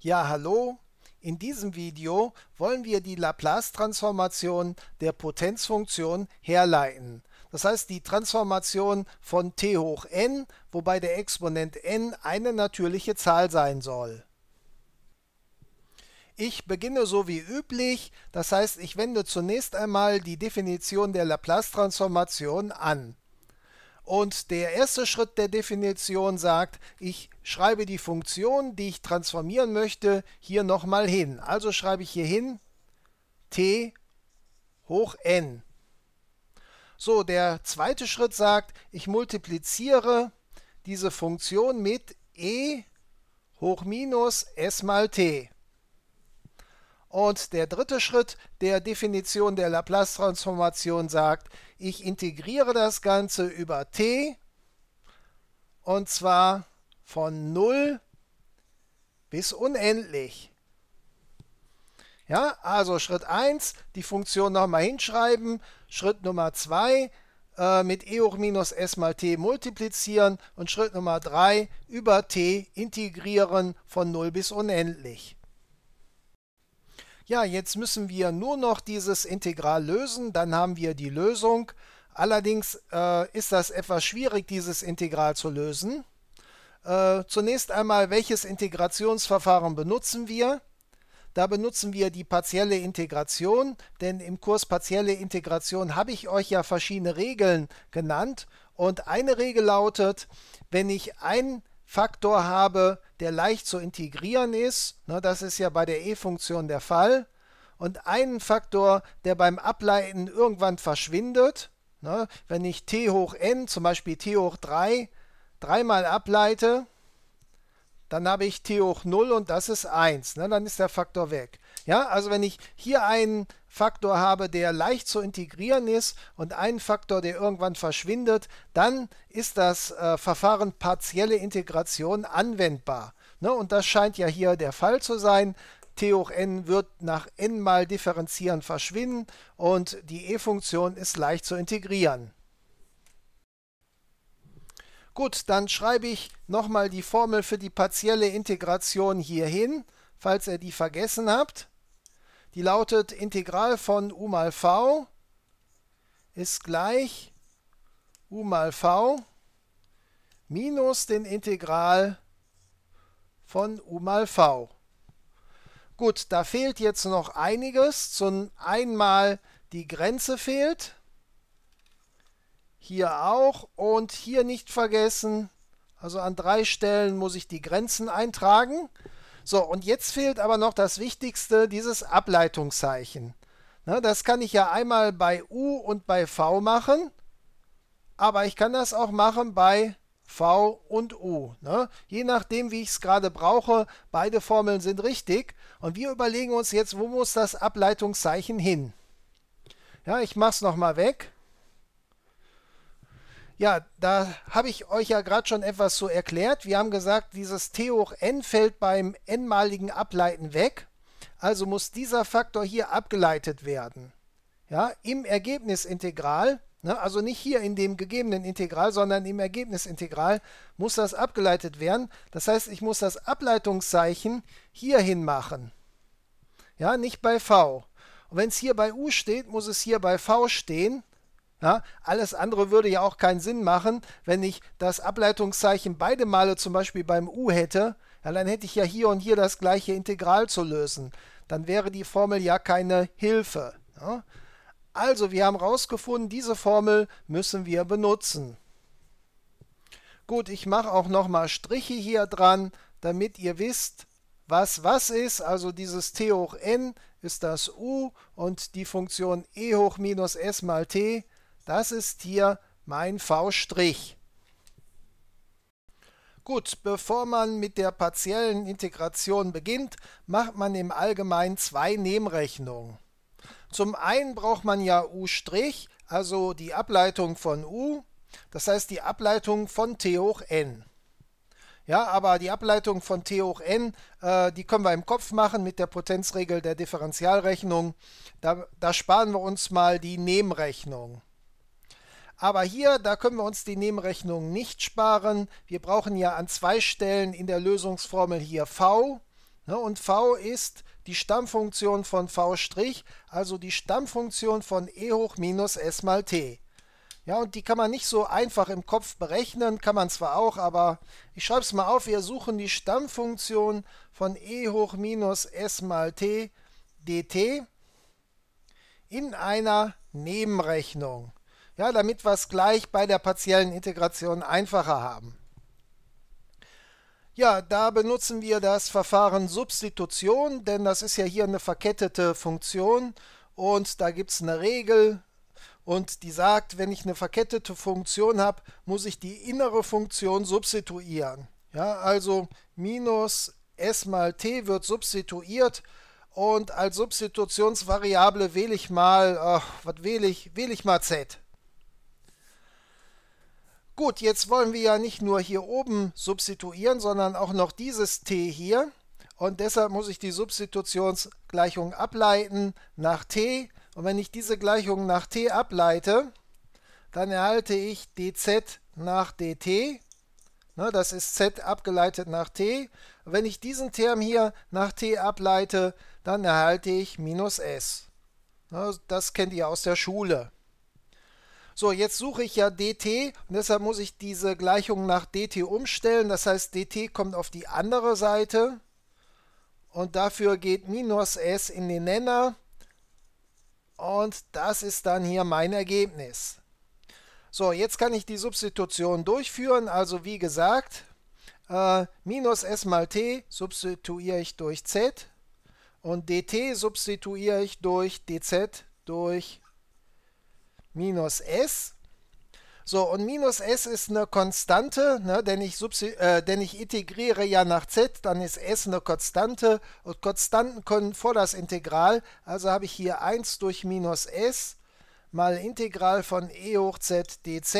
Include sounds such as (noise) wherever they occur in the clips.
Ja, hallo. In diesem Video wollen wir die Laplace-Transformation der Potenzfunktion herleiten. Das heißt die Transformation von t hoch n, wobei der Exponent n eine natürliche Zahl sein soll. Ich beginne so wie üblich, das heißt ich wende zunächst einmal die Definition der Laplace-Transformation an. Und der erste Schritt der Definition sagt, ich schreibe die Funktion, die ich transformieren möchte, hier nochmal hin. Also schreibe ich hier hin t hoch n. So, der zweite Schritt sagt, ich multipliziere diese Funktion mit e hoch minus s mal t. Und der dritte Schritt der Definition der Laplace-Transformation sagt, ich integriere das Ganze über t und zwar von 0 bis unendlich. Ja, also Schritt 1, die Funktion nochmal hinschreiben. Schritt Nummer 2, äh, mit e hoch minus s mal t multiplizieren. Und Schritt Nummer 3, über t integrieren von 0 bis unendlich. Ja, jetzt müssen wir nur noch dieses Integral lösen, dann haben wir die Lösung. Allerdings äh, ist das etwas schwierig, dieses Integral zu lösen. Äh, zunächst einmal, welches Integrationsverfahren benutzen wir? Da benutzen wir die partielle Integration, denn im Kurs partielle Integration habe ich euch ja verschiedene Regeln genannt. Und eine Regel lautet, wenn ich einen Faktor habe, der leicht zu integrieren ist. Ne, das ist ja bei der E-Funktion der Fall. Und einen Faktor, der beim Ableiten irgendwann verschwindet. Ne, wenn ich t hoch n, zum Beispiel t hoch 3, dreimal ableite, dann habe ich t hoch 0 und das ist 1. Ne, dann ist der Faktor weg. Ja, also wenn ich hier einen Faktor habe, der leicht zu integrieren ist und einen Faktor, der irgendwann verschwindet, dann ist das äh, Verfahren partielle Integration anwendbar. Ne? Und das scheint ja hier der Fall zu sein t hoch n wird nach n mal differenzieren verschwinden und die e-Funktion ist leicht zu integrieren. Gut, dann schreibe ich nochmal die Formel für die partielle Integration hier hin, falls ihr die vergessen habt. Die lautet Integral von u mal v ist gleich u mal v minus den Integral von u mal v. Gut, da fehlt jetzt noch einiges. Zum einmal die Grenze fehlt. Hier auch und hier nicht vergessen. Also an drei Stellen muss ich die Grenzen eintragen. So, und jetzt fehlt aber noch das Wichtigste, dieses Ableitungszeichen. Na, ne, das kann ich ja einmal bei U und bei V machen, aber ich kann das auch machen bei V und U. Ne? Je nachdem, wie ich es gerade brauche, beide Formeln sind richtig. Und wir überlegen uns jetzt, wo muss das Ableitungszeichen hin? Ja, ich mache es nochmal weg. Ja, da habe ich euch ja gerade schon etwas so erklärt. Wir haben gesagt, dieses t hoch n fällt beim n-maligen Ableiten weg. Also muss dieser Faktor hier abgeleitet werden. Ja, im Ergebnisintegral, ne, also nicht hier in dem gegebenen Integral, sondern im Ergebnisintegral muss das abgeleitet werden. Das heißt, ich muss das Ableitungszeichen hierhin machen. Ja, nicht bei v. Und wenn es hier bei u steht, muss es hier bei v stehen. Ja, alles andere würde ja auch keinen Sinn machen, wenn ich das Ableitungszeichen beide Male zum Beispiel beim U hätte. Ja, dann hätte ich ja hier und hier das gleiche Integral zu lösen. Dann wäre die Formel ja keine Hilfe. Ja. Also, wir haben herausgefunden, diese Formel müssen wir benutzen. Gut, ich mache auch nochmal Striche hier dran, damit ihr wisst, was was ist. Also dieses t hoch n ist das u und die Funktion e hoch minus s mal t das ist hier mein V'. Gut, bevor man mit der partiellen Integration beginnt, macht man im Allgemeinen zwei Nebenrechnungen. Zum einen braucht man ja U', also die Ableitung von U, das heißt die Ableitung von t hoch n. Ja, aber die Ableitung von t hoch n, äh, die können wir im Kopf machen mit der Potenzregel der Differentialrechnung. Da, da sparen wir uns mal die Nebenrechnung. Aber hier, da können wir uns die Nebenrechnung nicht sparen. Wir brauchen ja an zwei Stellen in der Lösungsformel hier v. Ne, und v ist die Stammfunktion von v', also die Stammfunktion von e hoch minus s mal t. Ja, und die kann man nicht so einfach im Kopf berechnen, kann man zwar auch, aber ich schreibe es mal auf, wir suchen die Stammfunktion von e hoch minus s mal t dt in einer Nebenrechnung ja, damit wir es gleich bei der partiellen Integration einfacher haben. Ja, da benutzen wir das Verfahren Substitution, denn das ist ja hier eine verkettete Funktion und da gibt es eine Regel und die sagt, wenn ich eine verkettete Funktion habe, muss ich die innere Funktion substituieren. Ja, also minus s mal t wird substituiert und als Substitutionsvariable wähle ich mal, ach, was wähle ich? Wähle ich mal z. Gut, jetzt wollen wir ja nicht nur hier oben substituieren, sondern auch noch dieses t hier. Und deshalb muss ich die Substitutionsgleichung ableiten nach t. Und wenn ich diese Gleichung nach t ableite, dann erhalte ich dz nach dt. Ne, das ist z abgeleitet nach t. Und wenn ich diesen Term hier nach t ableite, dann erhalte ich minus s. Ne, das kennt ihr aus der Schule. So, jetzt suche ich ja dt und deshalb muss ich diese Gleichung nach dt umstellen. Das heißt, dt kommt auf die andere Seite und dafür geht minus s in den Nenner und das ist dann hier mein Ergebnis. So, jetzt kann ich die Substitution durchführen. Also wie gesagt, äh, minus s mal t substituiere ich durch z und dt substituiere ich durch dz durch z minus s. So, und minus s ist eine Konstante, ne, denn, ich äh, denn ich integriere ja nach z, dann ist s eine Konstante und Konstanten können vor das Integral, also habe ich hier 1 durch minus s mal Integral von e hoch z dz.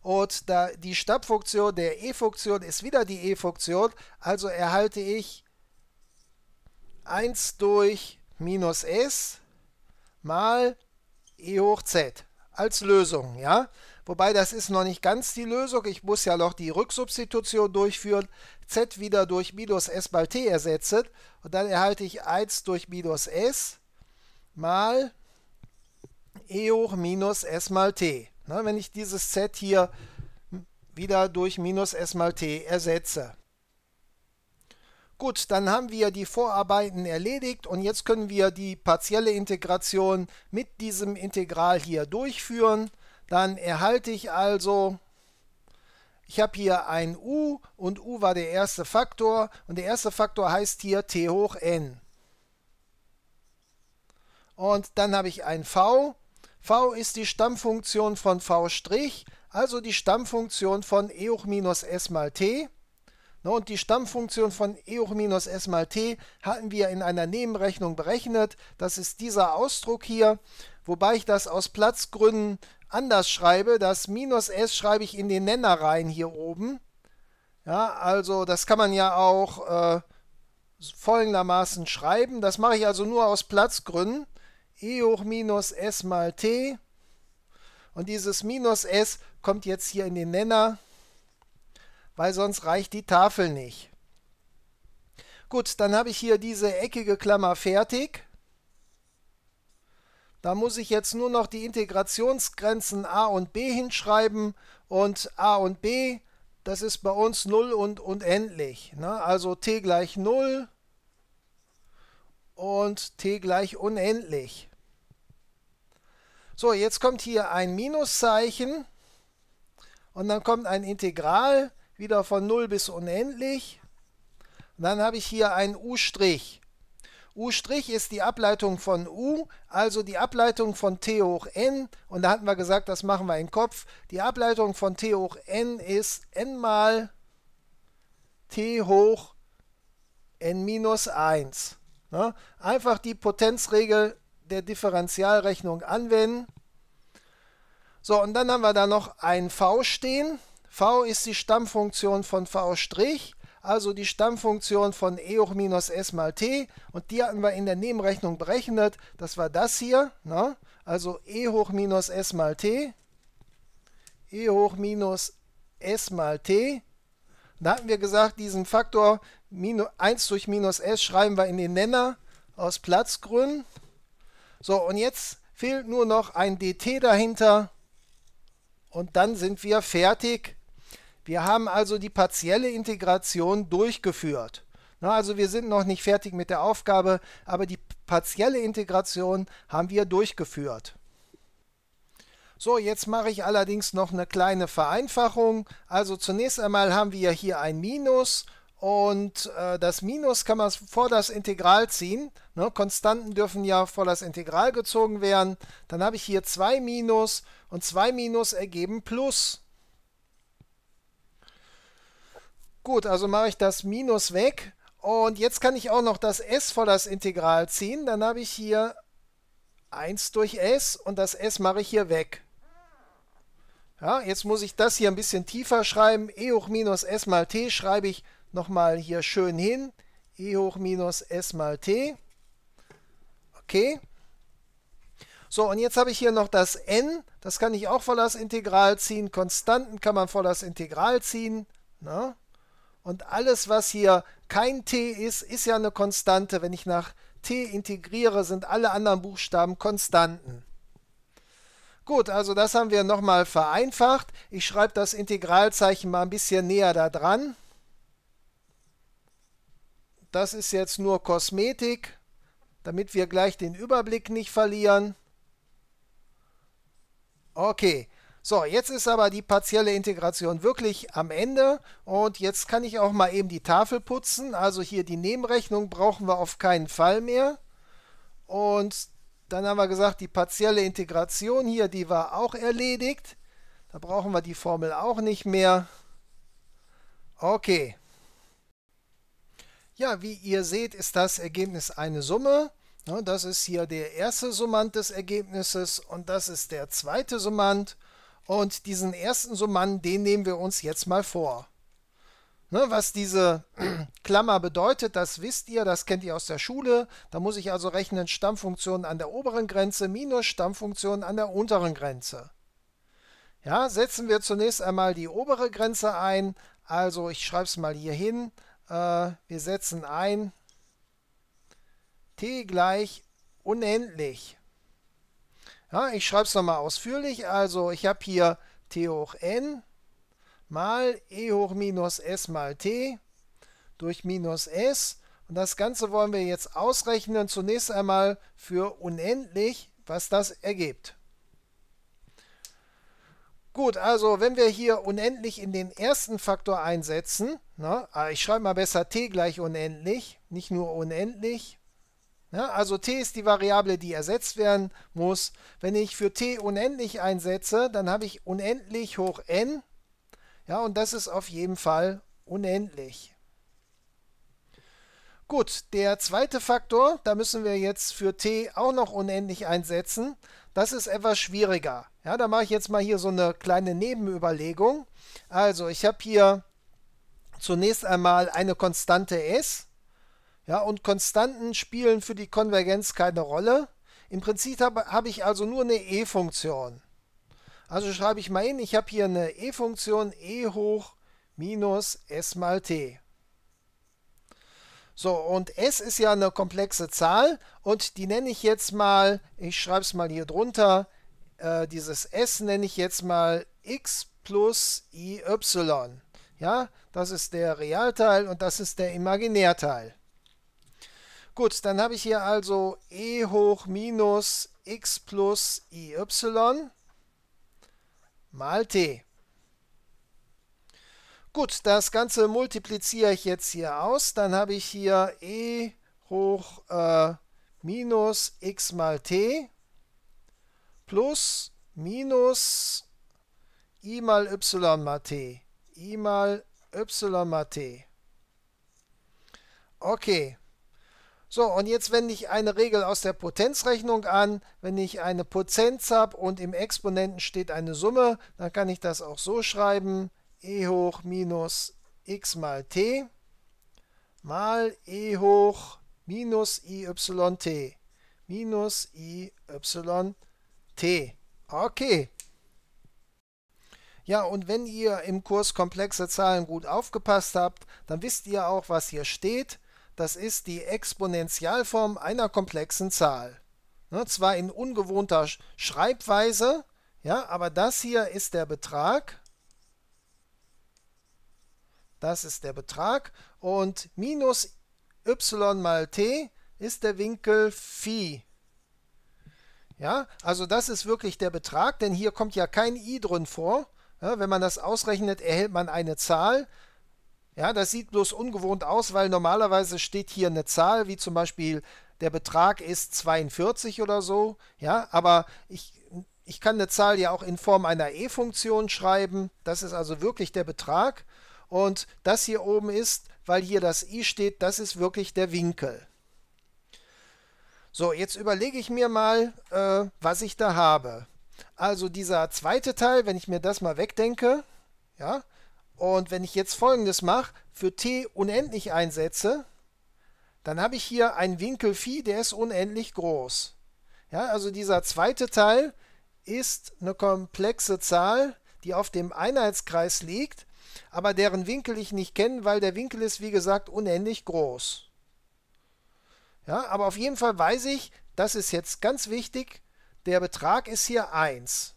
Und da die Stabfunktion der E-Funktion ist wieder die E-Funktion, also erhalte ich 1 durch minus s mal e hoch z als Lösung, ja. Wobei das ist noch nicht ganz die Lösung. Ich muss ja noch die Rücksubstitution durchführen, z wieder durch minus s mal t ersetzen und dann erhalte ich 1 durch minus s mal e hoch minus s mal t. Na, ne? wenn ich dieses z hier wieder durch minus s mal t ersetze. Gut, dann haben wir die Vorarbeiten erledigt und jetzt können wir die partielle Integration mit diesem Integral hier durchführen. Dann erhalte ich also, ich habe hier ein u und u war der erste Faktor und der erste Faktor heißt hier t hoch n. Und dann habe ich ein v. v ist die Stammfunktion von v', also die Stammfunktion von e hoch minus s mal t. Und die Stammfunktion von e hoch minus s mal t hatten wir in einer Nebenrechnung berechnet. Das ist dieser Ausdruck hier, wobei ich das aus Platzgründen anders schreibe. Das minus s schreibe ich in den Nenner rein hier oben. Ja, also das kann man ja auch äh, folgendermaßen schreiben. Das mache ich also nur aus Platzgründen. e hoch minus s mal t. Und dieses minus s kommt jetzt hier in den Nenner weil sonst reicht die Tafel nicht. Gut, dann habe ich hier diese eckige Klammer fertig. Da muss ich jetzt nur noch die Integrationsgrenzen a und b hinschreiben und a und b, das ist bei uns 0 und unendlich. Ne? Also t gleich 0 und t gleich unendlich. So, jetzt kommt hier ein Minuszeichen und dann kommt ein Integral wieder von 0 bis unendlich. dann habe ich hier ein U'. U' ist die Ableitung von U, also die Ableitung von T hoch n. Und da hatten wir gesagt, das machen wir im Kopf. Die Ableitung von T hoch n ist n mal T hoch n minus 1. Ne? Einfach die Potenzregel der Differentialrechnung anwenden. So, und dann haben wir da noch ein V stehen v ist die Stammfunktion von v', also die Stammfunktion von e hoch minus s mal t. Und die hatten wir in der Nebenrechnung berechnet. Das war das hier, ne? also e hoch minus s mal t. e hoch minus s mal t. Da hatten wir gesagt, diesen Faktor 1 durch minus s schreiben wir in den Nenner aus Platzgründen. So, und jetzt fehlt nur noch ein dt dahinter. Und dann sind wir fertig wir haben also die partielle Integration durchgeführt. also wir sind noch nicht fertig mit der Aufgabe, aber die partielle Integration haben wir durchgeführt. So, jetzt mache ich allerdings noch eine kleine Vereinfachung. Also zunächst einmal haben wir hier ein Minus und äh, das Minus kann man vor das Integral ziehen. Ne? Konstanten dürfen ja vor das Integral gezogen werden. Dann habe ich hier 2 Minus und 2 Minus ergeben Plus. Gut, also mache ich das Minus weg. Und jetzt kann ich auch noch das S vor das Integral ziehen. Dann habe ich hier 1 durch S und das S mache ich hier weg. Ja, jetzt muss ich das hier ein bisschen tiefer schreiben. E hoch minus S mal T schreibe ich nochmal hier schön hin. E hoch minus S mal T. Okay. So, und jetzt habe ich hier noch das n. Das kann ich auch vor das Integral ziehen. Konstanten kann man vor das Integral ziehen. Na? Und alles, was hier kein T ist, ist ja eine Konstante. Wenn ich nach T integriere, sind alle anderen Buchstaben Konstanten. Gut, also das haben wir nochmal vereinfacht. Ich schreibe das Integralzeichen mal ein bisschen näher da dran. Das ist jetzt nur Kosmetik, damit wir gleich den Überblick nicht verlieren. Okay, so, jetzt ist aber die partielle Integration wirklich am Ende und jetzt kann ich auch mal eben die Tafel putzen. Also hier die Nebenrechnung brauchen wir auf keinen Fall mehr. Und dann haben wir gesagt, die partielle Integration hier, die war auch erledigt. Da brauchen wir die Formel auch nicht mehr. Okay. Ja, wie ihr seht, ist das Ergebnis eine Summe. Das ist hier der erste Summand des Ergebnisses und das ist der zweite Summand. Und diesen ersten Summand, den nehmen wir uns jetzt mal vor. Ne, was diese (clears throat) Klammer bedeutet, das wisst ihr, das kennt ihr aus der Schule. Da muss ich also rechnen Stammfunktion an der oberen Grenze minus Stammfunktion an der unteren Grenze. Ja, setzen wir zunächst einmal die obere Grenze ein. Also ich schreibe es mal hier hin. Äh, wir setzen ein t gleich unendlich. Ja, ich schreibe es nochmal ausführlich. Also ich habe hier t hoch n mal e hoch minus s mal t durch minus s. Und das Ganze wollen wir jetzt ausrechnen. Zunächst einmal für unendlich, was das ergibt. Gut, also wenn wir hier unendlich in den ersten Faktor einsetzen, na, ah, ich schreibe mal besser t gleich unendlich, nicht nur unendlich, ja, also t ist die Variable, die ersetzt werden muss. Wenn ich für t unendlich einsetze, dann habe ich unendlich hoch n. Ja, und das ist auf jeden Fall unendlich. Gut, der zweite Faktor, da müssen wir jetzt für t auch noch unendlich einsetzen. Das ist etwas schwieriger. Ja, da mache ich jetzt mal hier so eine kleine Nebenüberlegung. Also ich habe hier zunächst einmal eine Konstante s. Ja, und Konstanten spielen für die Konvergenz keine Rolle. Im Prinzip habe hab ich also nur eine E-Funktion. Also schreibe ich mal hin, ich habe hier eine E-Funktion e hoch minus s mal t. So, und s ist ja eine komplexe Zahl und die nenne ich jetzt mal, ich schreibe es mal hier drunter, äh, dieses s nenne ich jetzt mal x plus y. Ja, das ist der Realteil und das ist der Imaginärteil. Gut, dann habe ich hier also e hoch minus x plus iy mal t. Gut, das Ganze multipliziere ich jetzt hier aus. Dann habe ich hier e hoch äh, minus x mal t plus minus i mal y mal t. i mal y mal t. Okay. So, und jetzt wende ich eine Regel aus der Potenzrechnung an. Wenn ich eine Potenz habe und im Exponenten steht eine Summe, dann kann ich das auch so schreiben. e hoch minus x mal t mal e hoch minus iyt minus iyt. Okay. Ja, und wenn ihr im Kurs komplexe Zahlen gut aufgepasst habt, dann wisst ihr auch, was hier steht das ist die Exponentialform einer komplexen Zahl. Ne, zwar in ungewohnter Schreibweise, ja, aber das hier ist der Betrag. Das ist der Betrag und minus y mal t ist der Winkel phi. Ja, also das ist wirklich der Betrag, denn hier kommt ja kein i drin vor. Ja, wenn man das ausrechnet, erhält man eine Zahl. Ja, das sieht bloß ungewohnt aus, weil normalerweise steht hier eine Zahl, wie zum Beispiel der Betrag ist 42 oder so. Ja, aber ich, ich kann eine Zahl ja auch in Form einer E-Funktion schreiben. Das ist also wirklich der Betrag. Und das hier oben ist, weil hier das i steht, das ist wirklich der Winkel. So, jetzt überlege ich mir mal, äh, was ich da habe. Also dieser zweite Teil, wenn ich mir das mal wegdenke, ja, und wenn ich jetzt folgendes mache, für t unendlich einsetze, dann habe ich hier einen Winkel phi, der ist unendlich groß. Ja, also dieser zweite Teil ist eine komplexe Zahl, die auf dem Einheitskreis liegt, aber deren Winkel ich nicht kenne, weil der Winkel ist, wie gesagt, unendlich groß. Ja, aber auf jeden Fall weiß ich, das ist jetzt ganz wichtig, der Betrag ist hier 1.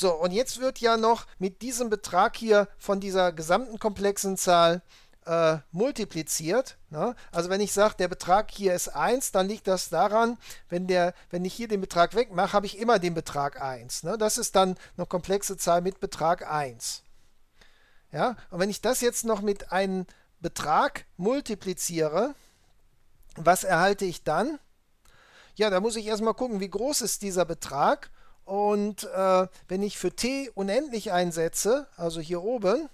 So, und jetzt wird ja noch mit diesem Betrag hier von dieser gesamten komplexen Zahl äh, multipliziert. Ne? Also wenn ich sage, der Betrag hier ist 1, dann liegt das daran, wenn, der, wenn ich hier den Betrag wegmache, habe ich immer den Betrag 1. Ne? Das ist dann eine komplexe Zahl mit Betrag 1. Ja? Und wenn ich das jetzt noch mit einem Betrag multipliziere, was erhalte ich dann? Ja, da muss ich erstmal gucken, wie groß ist dieser Betrag und äh, wenn ich für t unendlich einsetze, also hier oben,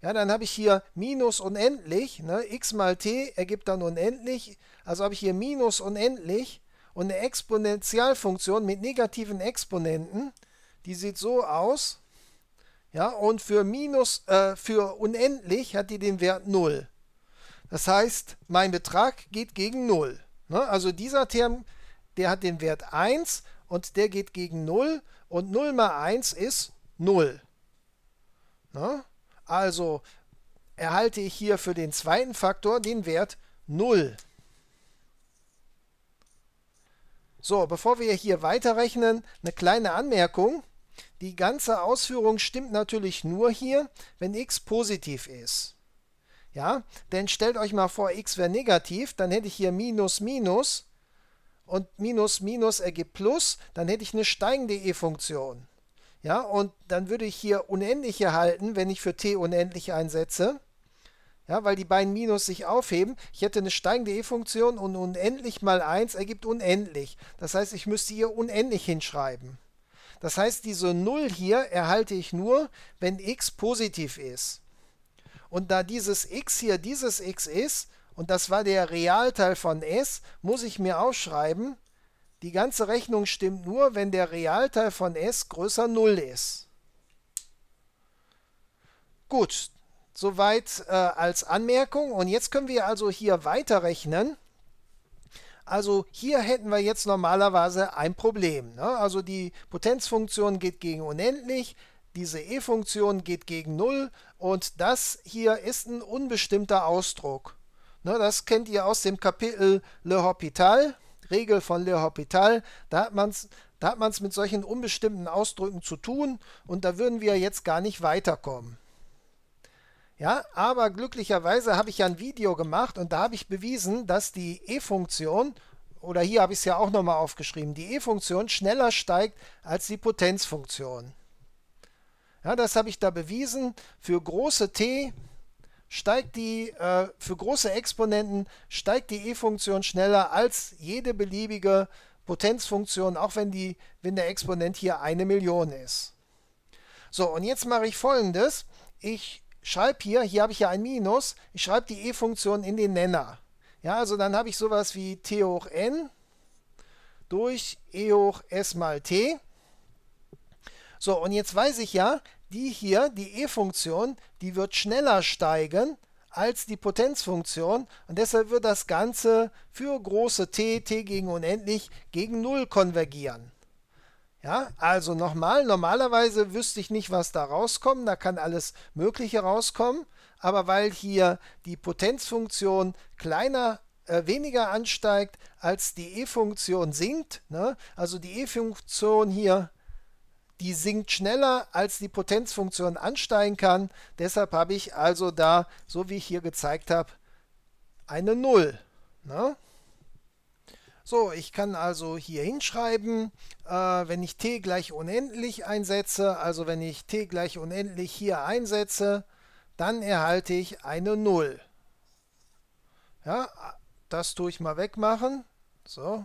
ja, dann habe ich hier minus unendlich, ne? x mal t ergibt dann unendlich, also habe ich hier minus unendlich und eine Exponentialfunktion mit negativen Exponenten, die sieht so aus, ja, und für minus, äh, für unendlich hat die den Wert 0. Das heißt, mein Betrag geht gegen 0. Ne? Also dieser Term, der hat den Wert 1 und der geht gegen 0 und 0 mal 1 ist 0. Na? Also erhalte ich hier für den zweiten Faktor den Wert 0. So, bevor wir hier weiterrechnen, eine kleine Anmerkung. Die ganze Ausführung stimmt natürlich nur hier, wenn x positiv ist. Ja, denn stellt euch mal vor, x wäre negativ, dann hätte ich hier minus minus und minus minus ergibt plus, dann hätte ich eine steigende E-Funktion. Ja, und dann würde ich hier unendliche halten, wenn ich für t unendlich einsetze. Ja, weil die beiden Minus sich aufheben. Ich hätte eine steigende E-Funktion und unendlich mal 1 ergibt unendlich. Das heißt, ich müsste hier unendlich hinschreiben. Das heißt, diese 0 hier erhalte ich nur, wenn x positiv ist. Und da dieses x hier dieses x ist, und das war der Realteil von S, muss ich mir aufschreiben, die ganze Rechnung stimmt nur, wenn der Realteil von S größer 0 ist. Gut, soweit äh, als Anmerkung. Und jetzt können wir also hier weiterrechnen. Also hier hätten wir jetzt normalerweise ein Problem. Ne? Also die Potenzfunktion geht gegen unendlich, diese E-Funktion geht gegen 0 und das hier ist ein unbestimmter Ausdruck. Ne, das kennt ihr aus dem Kapitel Le Hôpital, Regel von Le Hôpital. Da hat man es mit solchen unbestimmten Ausdrücken zu tun und da würden wir jetzt gar nicht weiterkommen. Ja, aber glücklicherweise habe ich ja ein Video gemacht und da habe ich bewiesen, dass die E-Funktion, oder hier habe ich es ja auch nochmal aufgeschrieben, die E-Funktion schneller steigt als die Potenzfunktion. Ja, das habe ich da bewiesen für große t steigt die äh, für große Exponenten steigt die E-Funktion schneller als jede beliebige Potenzfunktion, auch wenn die wenn der Exponent hier eine Million ist. So, und jetzt mache ich folgendes. Ich schreibe hier, hier habe ich ja ein Minus, ich schreibe die E-Funktion in den Nenner. Ja, also dann habe ich sowas wie t hoch n durch e hoch s mal t. So, und jetzt weiß ich ja, die hier, die e-Funktion, die wird schneller steigen als die Potenzfunktion und deshalb wird das Ganze für große t, t gegen unendlich, gegen 0 konvergieren. Ja, also nochmal, normalerweise wüsste ich nicht, was da rauskommt, da kann alles Mögliche rauskommen, aber weil hier die Potenzfunktion kleiner äh, weniger ansteigt als die e-Funktion sinkt, ne? also die e-Funktion hier die sinkt schneller, als die Potenzfunktion ansteigen kann. Deshalb habe ich also da, so wie ich hier gezeigt habe, eine 0. Ne? So, ich kann also hier hinschreiben, äh, wenn ich t gleich unendlich einsetze, also wenn ich t gleich unendlich hier einsetze, dann erhalte ich eine 0. Ja, das tue ich mal wegmachen. So,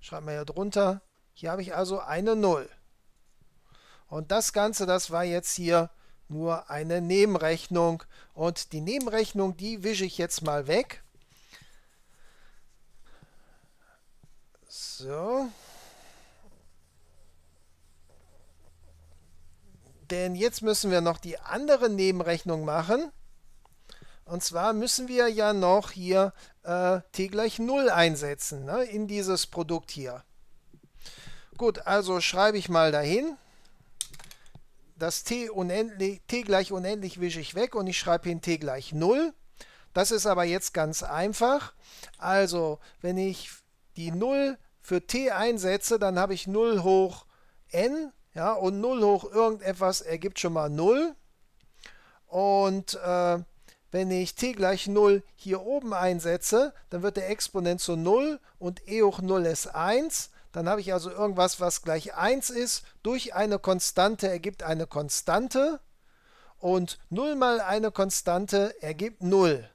schreibe mal hier drunter. Hier habe ich also eine 0. Und das Ganze, das war jetzt hier nur eine Nebenrechnung. Und die Nebenrechnung, die wische ich jetzt mal weg. So. Denn jetzt müssen wir noch die andere Nebenrechnung machen. Und zwar müssen wir ja noch hier äh, t gleich 0 einsetzen ne, in dieses Produkt hier. Gut, also schreibe ich mal dahin das t, unendlich, t gleich unendlich wische ich weg und ich schreibe hin t gleich 0. Das ist aber jetzt ganz einfach. Also, wenn ich die 0 für t einsetze, dann habe ich 0 hoch n. Ja, und 0 hoch irgendetwas ergibt schon mal 0. Und äh, wenn ich t gleich 0 hier oben einsetze, dann wird der Exponent zu 0 und e hoch 0 ist 1. Dann habe ich also irgendwas, was gleich 1 ist. Durch eine Konstante ergibt eine Konstante. Und 0 mal eine Konstante ergibt 0.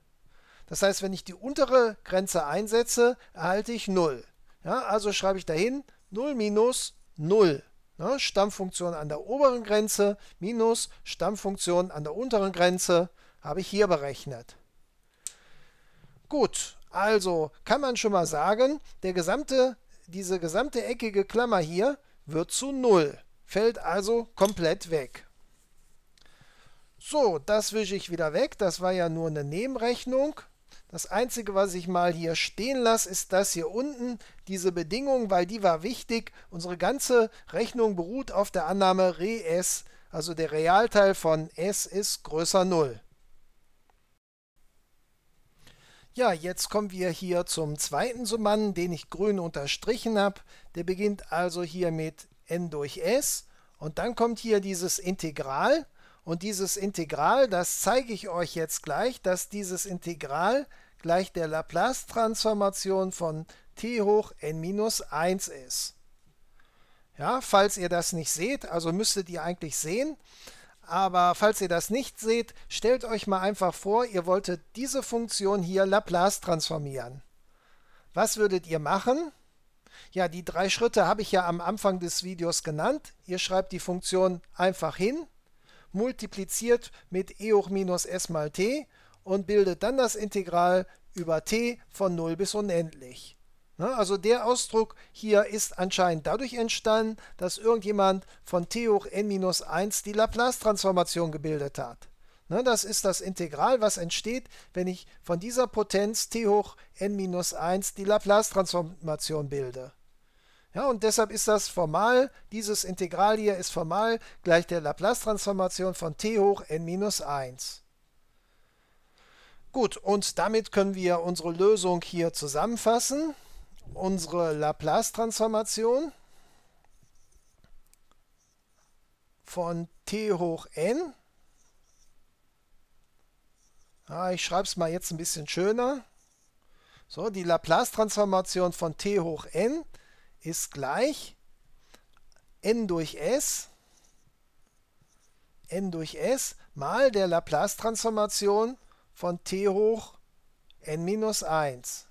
Das heißt, wenn ich die untere Grenze einsetze, erhalte ich 0. Ja, also schreibe ich dahin 0 minus 0. Ja, Stammfunktion an der oberen Grenze minus Stammfunktion an der unteren Grenze habe ich hier berechnet. Gut, also kann man schon mal sagen, der gesamte diese gesamte eckige Klammer hier wird zu 0, fällt also komplett weg. So, das wische ich wieder weg, das war ja nur eine Nebenrechnung. Das Einzige, was ich mal hier stehen lasse, ist das hier unten, diese Bedingung, weil die war wichtig. Unsere ganze Rechnung beruht auf der Annahme Re S, also der Realteil von S ist größer 0. Ja, jetzt kommen wir hier zum zweiten Summanden, den ich grün unterstrichen habe. Der beginnt also hier mit n durch s und dann kommt hier dieses Integral und dieses Integral, das zeige ich euch jetzt gleich, dass dieses Integral gleich der Laplace-Transformation von t hoch n minus 1 ist. Ja, falls ihr das nicht seht, also müsstet ihr eigentlich sehen, aber falls ihr das nicht seht, stellt euch mal einfach vor, ihr wolltet diese Funktion hier Laplace transformieren. Was würdet ihr machen? Ja, die drei Schritte habe ich ja am Anfang des Videos genannt. Ihr schreibt die Funktion einfach hin, multipliziert mit e hoch minus s mal t und bildet dann das Integral über t von 0 bis unendlich. Ne? Also der Ausdruck hier ist anscheinend dadurch entstanden, dass irgendjemand von t hoch n minus 1 die Laplace-Transformation gebildet hat. Ne? Das ist das Integral, was entsteht, wenn ich von dieser Potenz t hoch n minus 1 die Laplace-Transformation bilde. Ja, und deshalb ist das formal, dieses Integral hier ist formal gleich der Laplace-Transformation von t hoch n minus 1. Gut, und damit können wir unsere Lösung hier zusammenfassen unsere Laplace-Transformation von t hoch n. Ja, ich schreibe es mal jetzt ein bisschen schöner. So, die Laplace-Transformation von t hoch n ist gleich n durch s n durch s mal der Laplace-Transformation von t hoch n minus 1.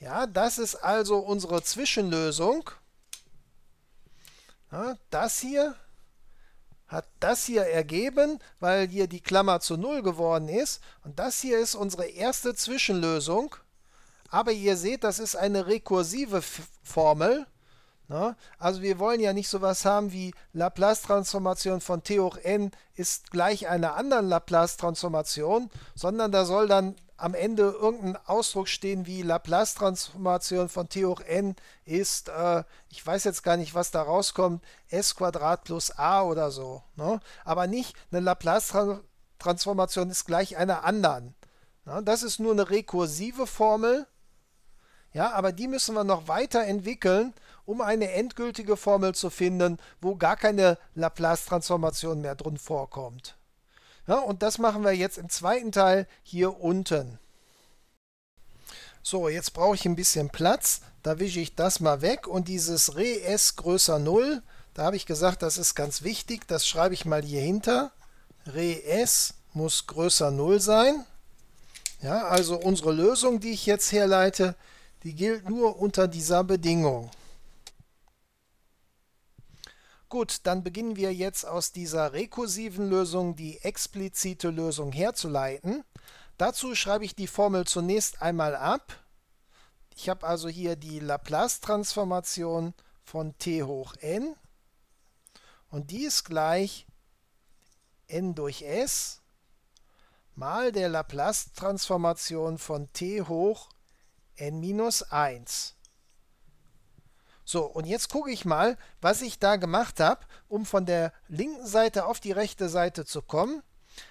Ja, das ist also unsere Zwischenlösung. Ja, das hier hat das hier ergeben, weil hier die Klammer zu 0 geworden ist. Und das hier ist unsere erste Zwischenlösung. Aber ihr seht, das ist eine rekursive Formel. Na, ne? also wir wollen ja nicht sowas haben wie Laplace-Transformation von t hoch n ist gleich einer anderen Laplace-Transformation, sondern da soll dann am Ende irgendein Ausdruck stehen wie Laplace-Transformation von T hoch n ist, äh, ich weiß jetzt gar nicht, was da rauskommt, s plus a oder so. Ne? Aber nicht eine Laplace-Transformation ist gleich einer anderen. Ne? Das ist nur eine rekursive Formel. Ja, aber die müssen wir noch weiter entwickeln, um eine endgültige Formel zu finden, wo gar keine Laplace-Transformation mehr drin vorkommt. Ja, und das machen wir jetzt im zweiten Teil hier unten. So, jetzt brauche ich ein bisschen Platz. Da wische ich das mal weg und dieses Re S größer 0, da habe ich gesagt, das ist ganz wichtig. Das schreibe ich mal hier hinter. Re S muss größer 0 sein. Ja, also unsere Lösung, die ich jetzt herleite, die gilt nur unter dieser Bedingung. Gut, dann beginnen wir jetzt aus dieser rekursiven Lösung die explizite Lösung herzuleiten. Dazu schreibe ich die Formel zunächst einmal ab. Ich habe also hier die Laplace-Transformation von t hoch n und die ist gleich n durch s mal der Laplace-Transformation von t hoch n minus 1. So, und jetzt gucke ich mal, was ich da gemacht habe, um von der linken Seite auf die rechte Seite zu kommen.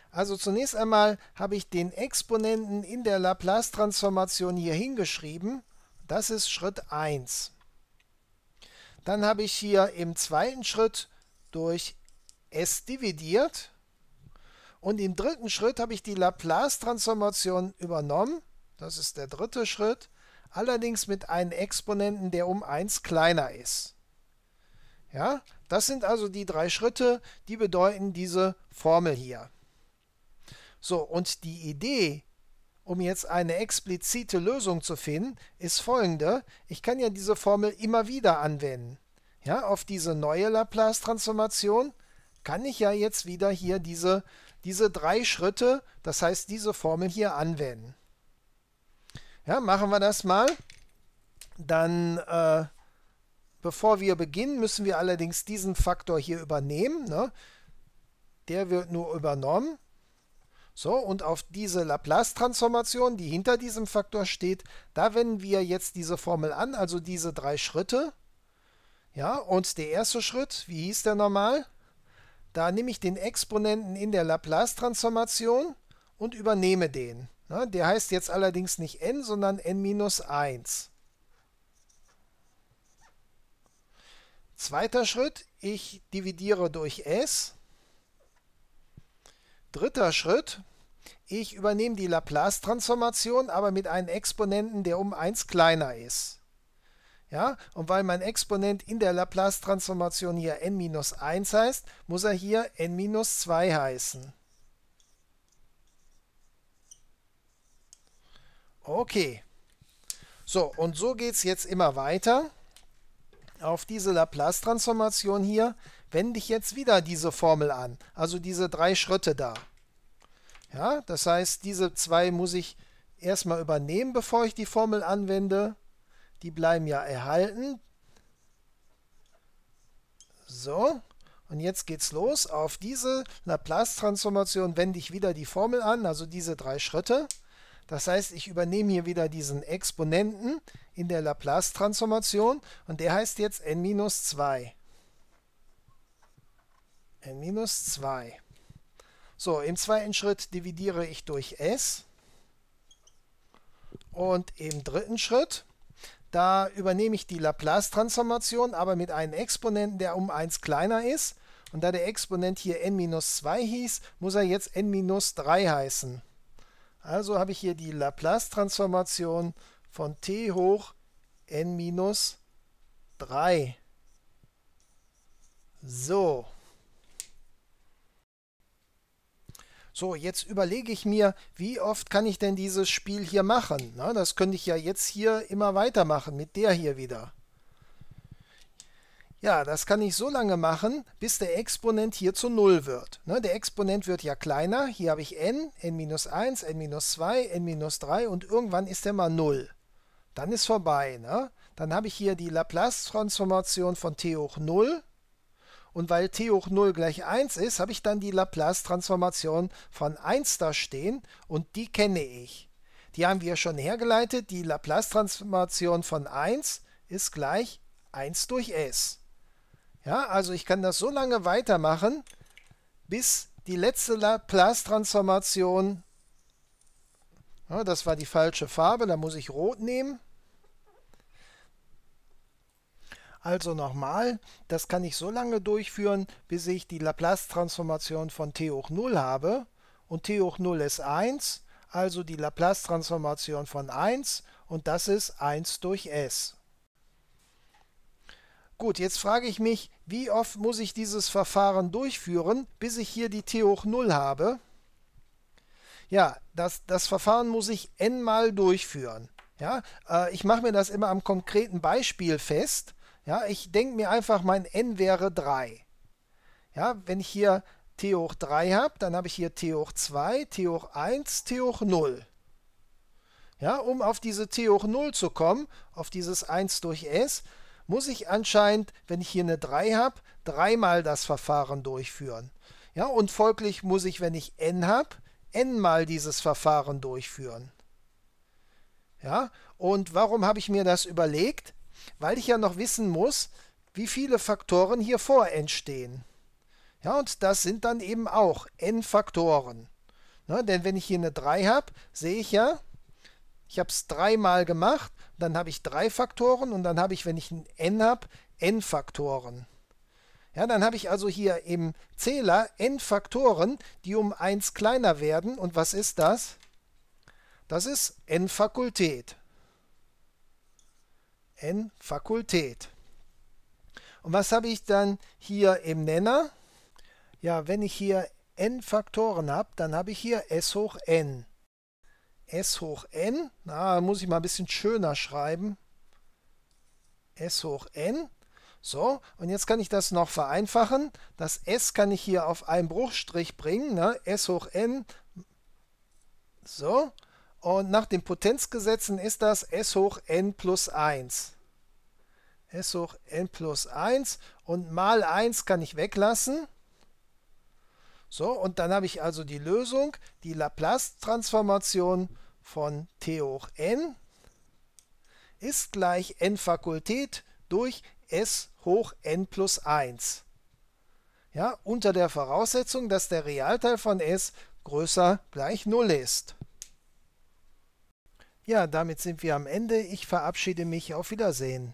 Also zunächst einmal habe ich den Exponenten in der Laplace-Transformation hier hingeschrieben. Das ist Schritt 1. Dann habe ich hier im zweiten Schritt durch s dividiert. Und im dritten Schritt habe ich die Laplace-Transformation übernommen. Das ist der dritte Schritt allerdings mit einem Exponenten, der um 1 kleiner ist. Ja, das sind also die drei Schritte, die bedeuten diese Formel hier. So, und die Idee, um jetzt eine explizite Lösung zu finden, ist folgende. Ich kann ja diese Formel immer wieder anwenden. Ja, auf diese neue Laplace-Transformation kann ich ja jetzt wieder hier diese, diese drei Schritte, das heißt diese Formel hier anwenden. Ja, machen wir das mal. Dann, äh, bevor wir beginnen, müssen wir allerdings diesen Faktor hier übernehmen. Ne? Der wird nur übernommen. So, und auf diese Laplace-Transformation, die hinter diesem Faktor steht, da wenden wir jetzt diese Formel an, also diese drei Schritte. Ja, und der erste Schritt, wie hieß der normal? Da nehme ich den Exponenten in der Laplace-Transformation und übernehme den. Ne, der heißt jetzt allerdings nicht n, sondern n-1. Zweiter Schritt, ich dividiere durch s. Dritter Schritt, ich übernehme die Laplace-Transformation, aber mit einem Exponenten, der um 1 kleiner ist. Ja, und weil mein Exponent in der Laplace-Transformation hier n-1 heißt, muss er hier n-2 heißen. Okay. So, und so geht es jetzt immer weiter auf diese Laplace-Transformation hier. Wende ich jetzt wieder diese Formel an, also diese drei Schritte da. Ja, das heißt, diese zwei muss ich erstmal übernehmen, bevor ich die Formel anwende. Die bleiben ja erhalten. So, und jetzt geht's los. Auf diese Laplace-Transformation wende ich wieder die Formel an, also diese drei Schritte. Das heißt, ich übernehme hier wieder diesen Exponenten in der Laplace-Transformation und der heißt jetzt n-2. n-2. So, im zweiten Schritt dividiere ich durch s. Und im dritten Schritt, da übernehme ich die Laplace-Transformation, aber mit einem Exponenten, der um 1 kleiner ist. Und da der Exponent hier n-2 hieß, muss er jetzt n-3 heißen. Also habe ich hier die Laplace-Transformation von t hoch n minus 3. So. So, jetzt überlege ich mir, wie oft kann ich denn dieses Spiel hier machen? Na, das könnte ich ja jetzt hier immer weitermachen mit der hier wieder. Ja, das kann ich so lange machen, bis der Exponent hier zu 0 wird. Ne, der Exponent wird ja kleiner. Hier habe ich n, n-1, n-2, n-3 und irgendwann ist der mal 0. Dann ist vorbei. Ne? Dann habe ich hier die Laplace-Transformation von t hoch 0. Und weil t hoch 0 gleich 1 ist, habe ich dann die Laplace-Transformation von 1 da stehen und die kenne ich. Die haben wir schon hergeleitet. Die Laplace-Transformation von 1 ist gleich 1 durch s. Ja, also ich kann das so lange weitermachen, bis die letzte Laplace-Transformation, ja, das war die falsche Farbe, da muss ich rot nehmen. Also nochmal, das kann ich so lange durchführen, bis ich die Laplace-Transformation von t hoch 0 habe. Und t hoch 0 ist 1, also die Laplace-Transformation von 1 und das ist 1 durch s. Gut, jetzt frage ich mich, wie oft muss ich dieses Verfahren durchführen, bis ich hier die t hoch 0 habe? Ja, das, das Verfahren muss ich n mal durchführen. Ja, äh, ich mache mir das immer am konkreten Beispiel fest. Ja, ich denke mir einfach, mein n wäre 3. Ja, wenn ich hier t hoch 3 habe, dann habe ich hier t hoch 2, t hoch 1, t hoch 0. Ja, um auf diese t hoch 0 zu kommen, auf dieses 1 durch s, muss ich anscheinend, wenn ich hier eine 3 habe, dreimal das Verfahren durchführen. Ja, und folglich muss ich, wenn ich n habe, n mal dieses Verfahren durchführen. Ja, und warum habe ich mir das überlegt? Weil ich ja noch wissen muss, wie viele Faktoren hier vor entstehen. Ja, und das sind dann eben auch n Faktoren. Ne, denn wenn ich hier eine 3 habe, sehe ich ja, ich habe es dreimal gemacht dann habe ich drei Faktoren und dann habe ich, wenn ich ein n habe, n Faktoren. Ja, dann habe ich also hier im Zähler n Faktoren, die um 1 kleiner werden. Und was ist das? Das ist n Fakultät. n Fakultät. Und was habe ich dann hier im Nenner? Ja, wenn ich hier n Faktoren habe, dann habe ich hier s hoch n. S hoch n. Na, muss ich mal ein bisschen schöner schreiben. S hoch n. So, und jetzt kann ich das noch vereinfachen. Das S kann ich hier auf einen Bruchstrich bringen. Ne? S hoch n. So, und nach den Potenzgesetzen ist das S hoch n plus 1. S hoch n plus 1 und mal 1 kann ich weglassen. So, und dann habe ich also die Lösung, die Laplace-Transformation von t hoch n ist gleich n Fakultät durch s hoch n plus 1. Ja, unter der Voraussetzung, dass der Realteil von s größer gleich 0 ist. Ja, damit sind wir am Ende. Ich verabschiede mich. Auf Wiedersehen.